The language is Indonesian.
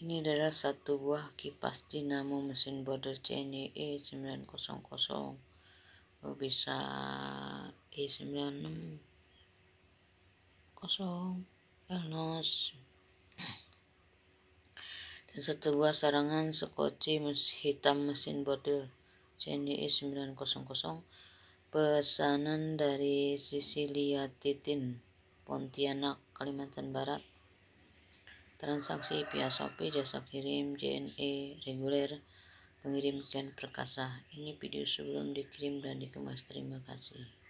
Ini adalah satu buah kipas dinamo mesin border CNE 900 oh, bisa E96 Elnos dan satu buah sarangan sekoci hitam mesin border CNE 900 pesanan dari Sisilia Titin Pontianak Kalimantan Barat transaksi via Shopee, jasa kirim, JNE, reguler, pengirim perkasa. Ini video sebelum dikirim dan dikemas. Terima kasih.